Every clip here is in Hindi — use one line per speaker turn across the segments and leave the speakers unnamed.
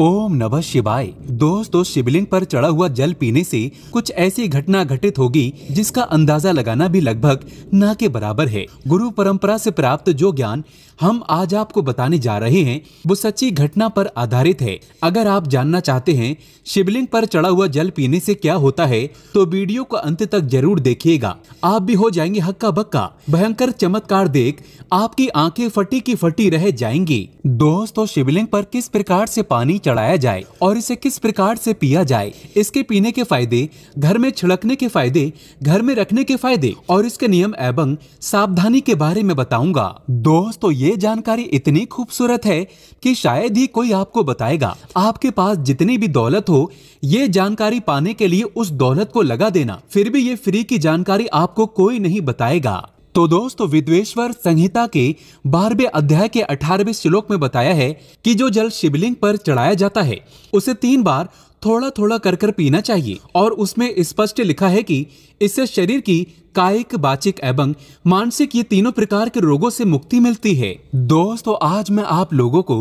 ओम नमः शिवाय दोस्तों शिवलिंग पर चढ़ा हुआ जल पीने से कुछ ऐसी घटना घटित होगी जिसका अंदाजा लगाना भी लगभग न के बराबर है गुरु परंपरा से प्राप्त जो ज्ञान हम आज आपको बताने जा रहे हैं वो सच्ची घटना पर आधारित है अगर आप जानना चाहते हैं शिवलिंग पर चढ़ा हुआ जल पीने से क्या होता है तो वीडियो को अंत तक जरूर देखिएगा आप भी हो जाएंगे हक्का बक्का भयंकर चमत्कार देख आपकी आंखें फटी की फटी रह जाएंगी दोस्तों शिवलिंग पर किस प्रकार से पानी चढ़ाया जाए और इसे किस प्रकार से पिया जाए इसके पीने के फायदे घर में छिड़कने के फायदे घर में रखने के फायदे और इसके नियम एवं सावधानी के बारे में बताऊंगा दोस्तों ये ये जानकारी इतनी खूबसूरत है कि शायद ही कोई आपको बताएगा आपके पास जितनी भी दौलत हो ये जानकारी पाने के लिए उस दौलत को लगा देना फिर भी ये फ्री की जानकारी आपको कोई नहीं बताएगा तो दोस्तों विद्वेश्वर संहिता के बारहवें अध्याय के अठारहवें श्लोक में बताया है कि जो जल शिवलिंग पर चढ़ाया जाता है उसे तीन बार थोड़ा थोड़ा कर कर पीना चाहिए और उसमें स्पष्ट लिखा है कि इससे शरीर की कायिक बाचिक एवं मानसिक ये तीनों प्रकार के रोगों से मुक्ति मिलती है दोस्तों तो आज मैं आप लोगों को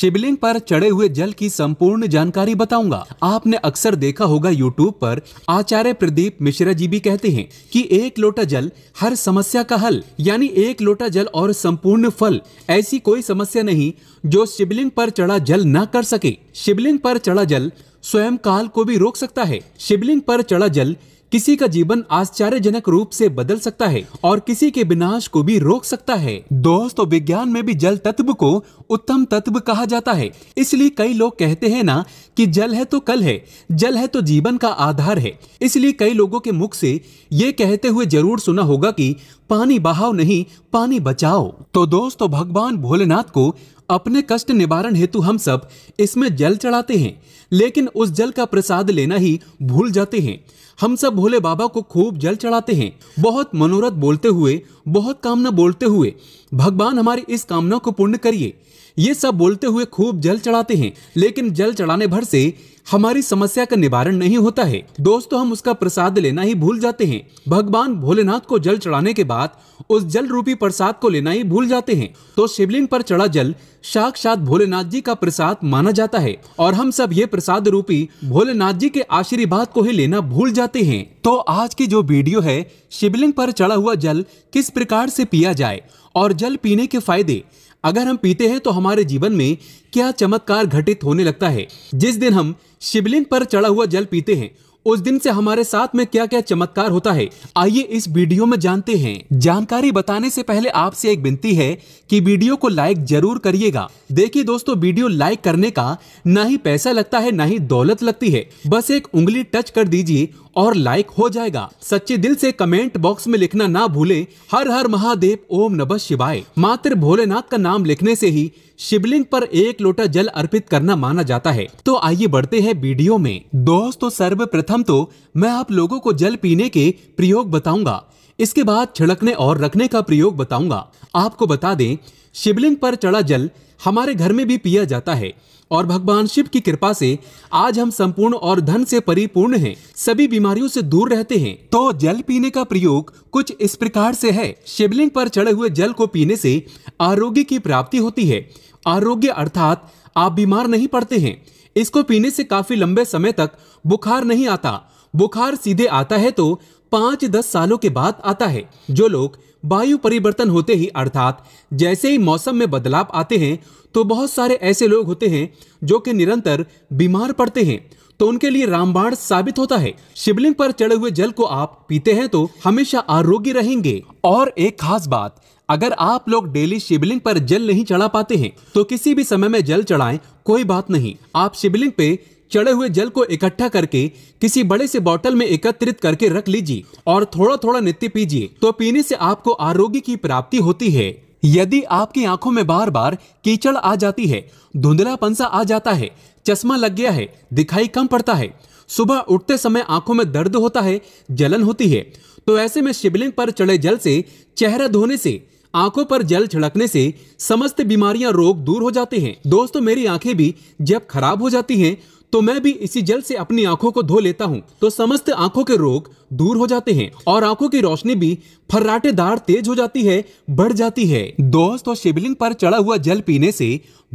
शिवलिंग पर चढ़े हुए जल की संपूर्ण जानकारी बताऊंगा आपने अक्सर देखा होगा यूट्यूब पर आचार्य प्रदीप मिश्रा जी भी कहते हैं कि एक लोटा जल हर समस्या का हल यानी एक लोटा जल और संपूर्ण फल ऐसी कोई समस्या नहीं जो शिवलिंग पर चढ़ा जल न कर सके शिवलिंग पर चढ़ा जल स्वयं काल को भी रोक सकता है शिवलिंग पर चढ़ा जल किसी का जीवन आश्चर्यजनक रूप से बदल सकता है और किसी के विनाश को भी रोक सकता है दोस्तों विज्ञान में भी जल तत्व को उत्तम तत्व कहा जाता है इसलिए कई लोग कहते हैं ना कि जल है तो कल है जल है तो जीवन का आधार है इसलिए कई लोगों के मुख से ये कहते हुए जरूर सुना होगा कि पानी बहाव नहीं पानी बचाओ तो दोस्तों भगवान भोलेनाथ को अपने कष्ट निवारण हेतु हम सब इसमें जल चढ़ाते हैं लेकिन उस जल का प्रसाद लेना ही भूल जाते हैं हम सब भोले बाबा को खूब जल चढ़ाते हैं बहुत मनोरथ बोलते हुए बहुत कामना बोलते हुए भगवान हमारी इस कामना को पूर्ण करिए ये सब बोलते हुए खूब जल चढ़ाते हैं लेकिन जल चढ़ाने भर से हमारी समस्या का निवारण नहीं होता है दोस्तों तो हम उसका प्रसाद लेना ही भूल जाते हैं भगवान भोलेनाथ को जल चढ़ाने के बाद उस जल रूपी प्रसाद को लेना ही भूल जाते हैं तो शिवलिंग पर चढ़ा जल साक्षात भोलेनाथ जी का प्रसाद माना जाता है और हम सब ये प्रसाद रूपी भोलेनाथ जी के आशीर्वाद को ही लेना भूल जाते हैं तो आज की जो वीडियो है शिवलिंग पर चढ़ा हुआ जल किस प्रकार से पिया जाए और जल पीने के फायदे अगर हम पीते हैं तो हमारे जीवन में क्या चमत्कार घटित होने लगता है जिस दिन हम शिवलिंग पर चढ़ा हुआ जल पीते हैं उस दिन से हमारे साथ में क्या क्या चमत्कार होता है आइए इस वीडियो में जानते हैं जानकारी बताने से पहले आपसे एक विनती है कि वीडियो को लाइक जरूर करिएगा देखिए दोस्तों वीडियो लाइक करने का न ही पैसा लगता है न ही दौलत लगती है बस एक उंगली टच कर दीजिए और लाइक हो जाएगा सच्चे दिल से कमेंट बॉक्स में लिखना ना भूले हर हर महादेव ओम नमः शिवाय मात्र भोलेनाथ का नाम लिखने से ही शिवलिंग पर एक लोटा जल अर्पित करना माना जाता है तो आइए बढ़ते हैं वीडियो में दोस्तों सर्वप्रथम तो मैं आप लोगों को जल पीने के प्रयोग बताऊंगा इसके बाद छिड़कने और रखने का प्रयोग बताऊंगा आपको बता दें शिवलिंग पर चढ़ा जल हमारे घर में भी पिया जाता है और भगवान शिव की कृपा से आज हम संपूर्ण और धन से परिपूर्ण हैं सभी बीमारियों से दूर रहते हैं तो जल पीने का प्रयोग कुछ इस प्रकार से है शिवलिंग पर चढ़े हुए जल को पीने से आरोग्य की प्राप्ति होती है आरोग्य अर्थात आप बीमार नहीं पड़ते हैं इसको पीने से काफी लंबे समय तक बुखार नहीं आता बुखार सीधे आता है तो पाँच दस सालों के बाद आता है जो लोग वायु परिवर्तन होते ही अर्थात जैसे ही मौसम में बदलाव आते हैं तो बहुत सारे ऐसे लोग होते हैं जो कि निरंतर बीमार पड़ते हैं तो उनके लिए रामबाण साबित होता है शिवलिंग पर चढ़े हुए जल को आप पीते हैं तो हमेशा आरोग्य रहेंगे और एक खास बात अगर आप लोग डेली शिवलिंग पर जल नहीं चढ़ा पाते हैं तो किसी भी समय में जल चढ़ाएं कोई बात नहीं आप शिवलिंग पे चढ़े हुए जल को इकट्ठा करके किसी बड़े से बोतल में एकत्रित करके रख लीजिए और थोड़ा थोड़ा नित्य पीजिए तो पीने से आपको आरोग्य की प्राप्ति होती है यदि आपकी आंखों में बार बार कीचड़ आ जाती है धुंधला पंसा आ जाता है चश्मा लग गया है दिखाई कम पड़ता है सुबह उठते समय आंखों में दर्द होता है जलन होती है तो ऐसे में शिवलिंग पर चढ़े जल से चेहरा धोने से आंखों पर जल छिड़कने से समस्त बीमारियां रोग दूर हो जाते हैं दोस्तों मेरी आंखें भी जब खराब हो जाती हैं तो मैं भी इसी जल से अपनी आंखों को धो लेता हूँ तो समस्त आंखों के रोग दूर हो जाते हैं और आंखों की रोशनी भी फर्राटेदार तेज हो जाती है बढ़ जाती है दोस्त और शिवलिंग पर चढ़ा हुआ जल पीने से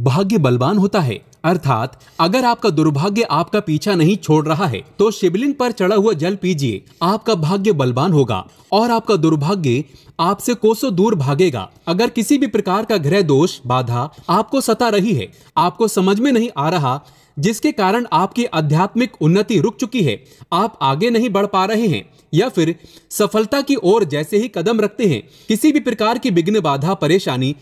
भाग्य बलवान होता है अर्थात अगर आपका दुर्भाग्य आपका पीछा नहीं छोड़ रहा है तो शिवलिंग पर चढ़ा हुआ जल पीजिए आपका भाग्य बलवान होगा और आपका दुर्भाग्य आपसे कोसों दूर भागेगा अगर किसी भी प्रकार का ग्रह दोष बाधा आपको सता रही है आपको समझ में नहीं आ रहा जिसके कारण आपकी आध्यात्मिक उन्नति रुक चुकी है आप आगे नहीं बढ़ पा रहे हैं या फिर सफलता की ओर जैसे ही कदम रखते हैं किसी भी प्रकार की विघ्न बाधा परेशानी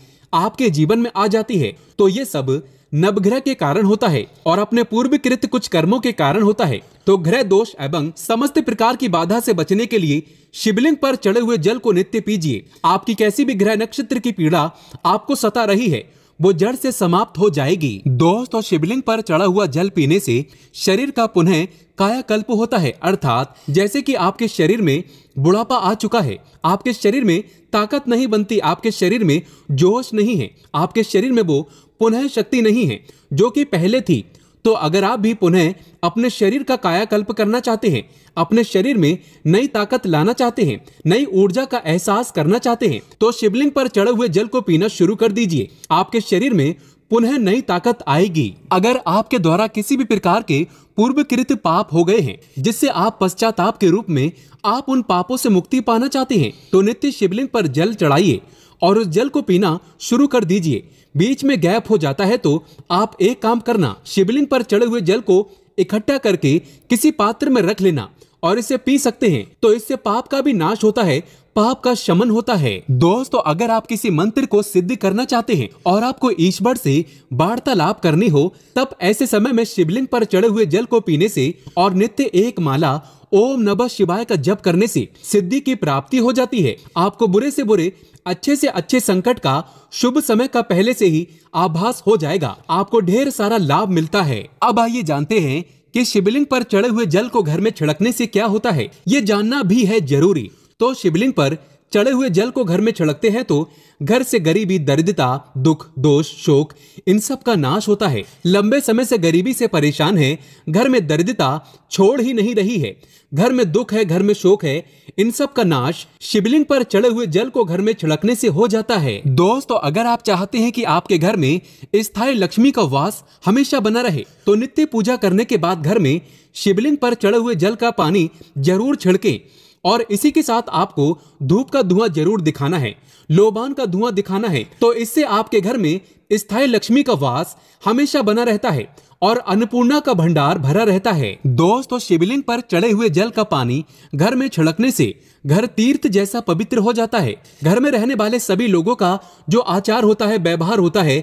आपके जीवन में आ जाती है तो ये सब नवग्रह के कारण होता है और अपने पूर्व कृत कुछ कर्मों के कारण होता है तो ग्रह दोष एवं समस्त प्रकार की बाधा से बचने के लिए शिवलिंग पर चढ़े हुए जल को नित्य पीजिए आपकी कैसी भी ग्रह नक्षत्र की पीड़ा आपको सता रही है वो जड़ से समाप्त हो जाएगी दोस्त और शिवलिंग पर चढ़ा हुआ जल पीने से शरीर का पुनः कायाकल्प होता है अर्थात जैसे कि आपके शरीर में बुढ़ापा आ चुका है आपके शरीर में ताकत नहीं बनती आपके शरीर में जोश नहीं है आपके शरीर में वो पुनः शक्ति नहीं है जो कि पहले थी तो अगर आप भी पुनः अपने शरीर का कायाकल्प करना चाहते हैं अपने शरीर में नई ताकत लाना चाहते हैं नई ऊर्जा का एहसास करना चाहते हैं तो शिवलिंग पर चढ़े हुए जल को पीना शुरू कर दीजिए आपके शरीर में पुनः नई ताकत आएगी अगर आपके द्वारा किसी भी प्रकार के पूर्व कृत पाप हो गए हैं जिससे आप पश्चाताप के रूप में आप उन पापों से मुक्ति पाना चाहते हैं तो नित्य शिवलिंग पर जल चढ़ाइए और उस जल को पीना शुरू कर दीजिए बीच में गैप हो जाता है तो आप एक काम करना शिवलिंग पर चढ़े हुए जल को इकट्ठा करके किसी पात्र में रख लेना और इसे पी सकते हैं तो इससे पाप का भी नाश होता है पाप का शमन होता है दोस्तों तो अगर आप किसी मंत्र को सिद्ध करना चाहते हैं और आपको ईश्वर से वार्तालाप करनी हो तब ऐसे समय में शिवलिंग पर चढ़े हुए जल को पीने से और नित्य एक माला ओम नमः शिवाय का जप करने से सिद्धि की प्राप्ति हो जाती है आपको बुरे से बुरे अच्छे से अच्छे संकट का शुभ समय का पहले से ही आभास हो जाएगा आपको ढेर सारा लाभ मिलता है अब आइए जानते हैं कि शिवलिंग पर चढ़े हुए जल को घर में छिड़कने से क्या होता है ये जानना भी है जरूरी तो शिवलिंग पर चढ़े हुए जल को घर में छिड़कते हैं तो घर से गरीबी दरिद्रता दुख दोष शोक इन सब का नाश होता है लंबे समय से गरीबी से परेशान है घर में दरिद्रता छोड़ ही नहीं रही है घर में दुख है घर में शोक है इन सब का नाश शिवलिंग पर चढ़े हुए जल को घर में छिड़कने से हो जाता है दोस्तों अगर आप चाहते हैं कि आपके घर में स्थायी लक्ष्मी का वास हमेशा बना रहे तो नित्य पूजा करने के बाद घर में शिवलिंग पर चढ़े हुए जल का पानी जरूर छिड़के और इसी के साथ आपको धूप का धुआं जरूर दिखाना है लोबान का धुआं दिखाना है तो इससे आपके घर में स्थायी लक्ष्मी का वास हमेशा बना रहता है और अन्नपूर्णा का भंडार भरा रहता है दोस्त और शिवलिंग पर चढ़े हुए जल का पानी घर में छिड़कने से घर तीर्थ जैसा पवित्र हो जाता है घर में रहने वाले सभी लोगों का जो आचार होता है व्यवहार होता है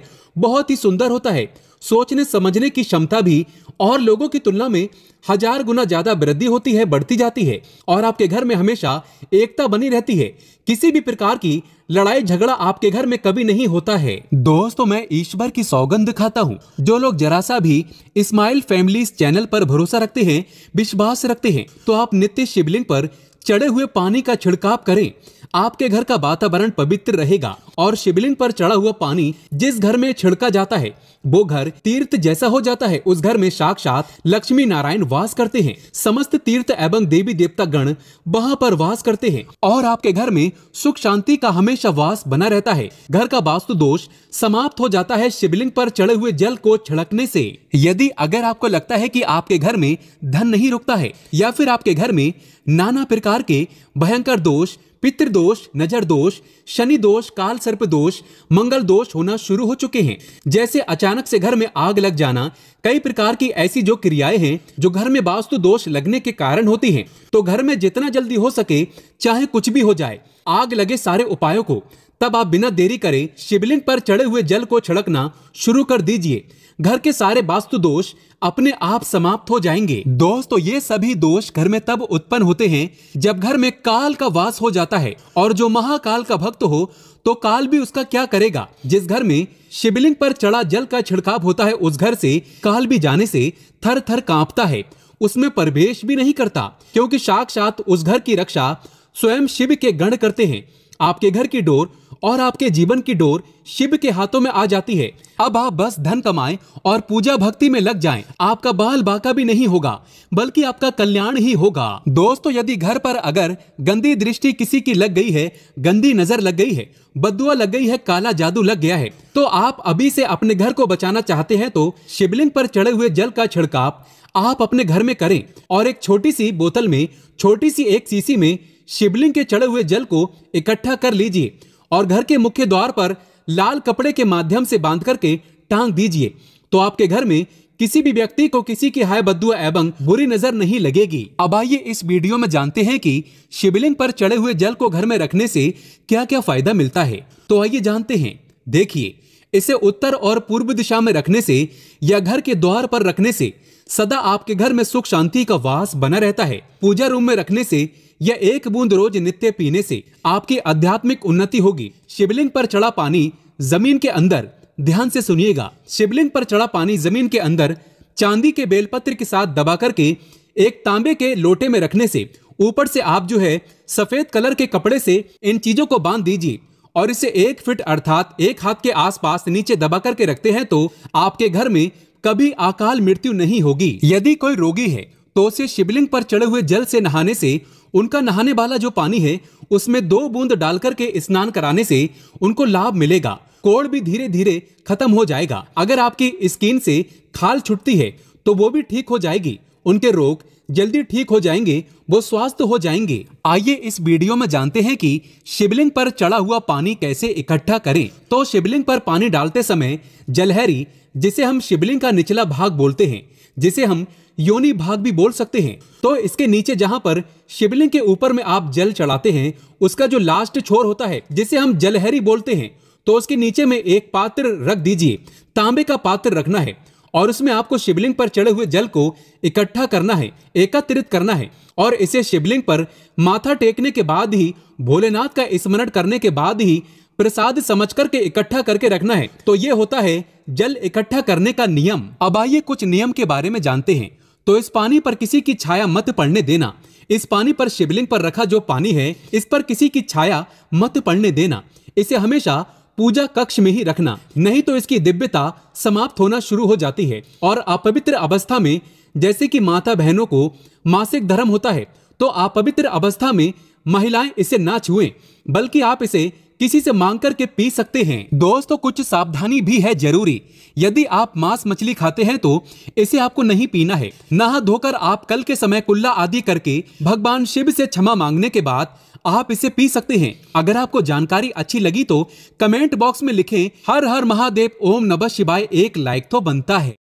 बहुत ही सुंदर होता है सोचने समझने की क्षमता भी और लोगों की तुलना में हजार गुना ज्यादा वृद्धि होती है बढ़ती जाती है और आपके घर में हमेशा एकता बनी रहती है किसी भी प्रकार की लड़ाई झगड़ा आपके घर में कभी नहीं होता है दोस्तों मैं ईश्वर की सौगंध खाता हूँ जो लोग जरा सा भी इस्माइल फैमिली चैनल पर भरोसा रखते हैं विश्वास रखते हैं तो आप नित्य शिवलिंग पर चढ़े हुए पानी का छिड़काव करें आपके घर का वातावरण पवित्र रहेगा और शिवलिंग पर चढ़ा हुआ पानी जिस घर में छिड़का जाता है वो घर तीर्थ जैसा हो जाता है उस घर में साक्षात लक्ष्मी नारायण वास करते हैं समस्त तीर्थ एवं देवी देवता गण वहाँ पर वास करते हैं और आपके घर में सुख शांति का हमेशा वास बना रहता है घर का वास्तु दोष समाप्त हो जाता है शिवलिंग पर चढ़े हुए जल को छिड़कने से यदि अगर आपको लगता है कि आपके घर में धन नहीं रुकता है या फिर आपके घर में नाना प्रकार के भयंकर दोष पितृदोष नजर दोष शनि दोष काल सर्प दोष मंगल दोष होना शुरू हो चुके हैं जैसे अचानक से घर में आग लग जाना कई प्रकार की ऐसी जो क्रियाएं हैं जो घर में वास्तु दोष लगने के कारण होती हैं तो घर में जितना जल्दी हो सके चाहे कुछ भी हो जाए आग लगे सारे उपायों को तब आप बिना देरी करे शिवलिंग पर चढ़े हुए जल को छिड़कना शुरू कर दीजिए घर के सारे वास्तु दोष अपने आप समाप्त हो जाएंगे दोस्तों तो ये सभी दोष घर में तब उत्पन्न होते हैं जब घर में काल का वास हो जाता है और जो महाकाल का भक्त हो तो काल भी उसका क्या करेगा जिस घर में शिवलिंग पर चढ़ा जल का छिड़काव होता है उस घर से काल भी जाने से थर थर कांपता है उसमें प्रवेश भी नहीं करता क्योंकि साक्षात उस घर की रक्षा स्वयं शिव के गण करते हैं आपके घर की डोर और आपके जीवन की डोर शिव के हाथों में आ जाती है अब आप बस धन कमाएं और पूजा भक्ति में लग जाएं। आपका बाल बाका भी नहीं होगा बल्कि आपका कल्याण ही होगा दोस्तों यदि घर पर अगर गंदी दृष्टि किसी की लग गई है गंदी नजर लग गई है बदुआ लग गई है काला जादू लग गया है तो आप अभी से अपने घर को बचाना चाहते हैं तो शिवलिंग पर चढ़े हुए जल का छिड़काव आप अपने घर में करें और एक छोटी सी बोतल में छोटी सी एक सीसी में शिवलिंग के चढ़े हुए जल को इकट्ठा कर लीजिए और घर के मुख्य द्वार पर लाल कपड़े के माध्यम से बांध करके टांग दीजिए तो आपके घर में किसी भी व्यक्ति को किसी की हाय बदुआ एवं बुरी नजर नहीं लगेगी अब आइए इस वीडियो में जानते हैं कि शिवलिंग पर चढ़े हुए जल को घर में रखने से क्या क्या फायदा मिलता है तो आइए जानते हैं देखिए इसे उत्तर और पूर्व दिशा में रखने से या घर के द्वार पर रखने से सदा आपके घर में सुख शांति का वास बना रहता है पूजा रूम में रखने से या एक बूंद रोज नित्य पीने से आपकी आध्यात्मिक उन्नति होगी शिवलिंग पर चढ़ा पानी जमीन के अंदर ध्यान से सुनिएगा शिवलिंग पर चढ़ा पानी जमीन के अंदर चांदी के बेलपत्र के साथ दबा करके एक तांबे के लोटे में रखने से ऊपर से आप जो है सफेद कलर के कपड़े से इन चीजों को बांध दीजिए और इसे एक फिट अर्थात एक हाथ के आसपास नीचे दबा करके रखते हैं तो आपके घर में कभी अकाल मृत्यु नहीं होगी यदि कोई रोगी है तो उसे शिवलिंग पर चढ़े हुए जल से नहाने से उनका नहाने वाला जो पानी है उसमें दो बूंद डालकर के स्नान कराने से उनको लाभ मिलेगा कोड़ भी धीरे धीरे खत्म हो जाएगा अगर आपकी स्किन से खाल छुटती है तो वो भी ठीक हो जाएगी उनके रोग जल्दी ठीक हो जाएंगे वो स्वस्थ हो जाएंगे आइए इस वीडियो में जानते हैं कि शिवलिंग पर चढ़ा हुआ पानी कैसे इकट्ठा करें तो शिवलिंग पर पानी डालते समय जलहरी जिसे हम शिवलिंग का निचला भाग बोलते हैं जिसे हम योनि भाग भी बोल सकते हैं तो इसके नीचे जहाँ पर शिवलिंग के ऊपर में आप जल चढ़ाते हैं उसका जो लास्ट छोर होता है जिसे हम जलहरी बोलते हैं तो उसके नीचे में एक पात्र रख दीजिए तांबे का पात्र रखना है और उसमें आपको शिवलिंग पर चढ़े हुए जल को इकट्ठा करना है एकत्रित करना है और इसे शिवलिंग पर माथा टेकने के बाद ही भोलेनाथ का स्मरण करने के बाद ही प्रसाद समझ करके इकट्ठा करके रखना है तो ये होता है जल इकट्ठा करने का नियम अब आइए कुछ नियम के बारे में जानते हैं तो इस पानी पर किसी की छाया मत पड़ने देना इस पानी पर शिवलिंग पर रखा जो पानी है इस पर किसी की छाया मत पड़ने देना इसे हमेशा पूजा कक्ष में ही रखना नहीं तो इसकी दिव्यता समाप्त होना शुरू हो जाती है और अपवित्र अवस्था में जैसे कि माता बहनों को मासिक धर्म होता है तो अपवित्र अवस्था में महिलाएं इसे ना छुएं बल्कि आप इसे किसी से मांग करके पी सकते हैं दोस्तों तो कुछ सावधानी भी है जरूरी यदि आप मांस मछली खाते हैं तो इसे आपको नहीं पीना है नहा धोकर आप कल के समय कुल्ला आदि करके भगवान शिव से क्षमा मांगने के बाद आप इसे पी सकते हैं अगर आपको जानकारी अच्छी लगी तो कमेंट बॉक्स में लिखें हर हर महादेव ओम नमः शिवाय एक लाइक तो बनता है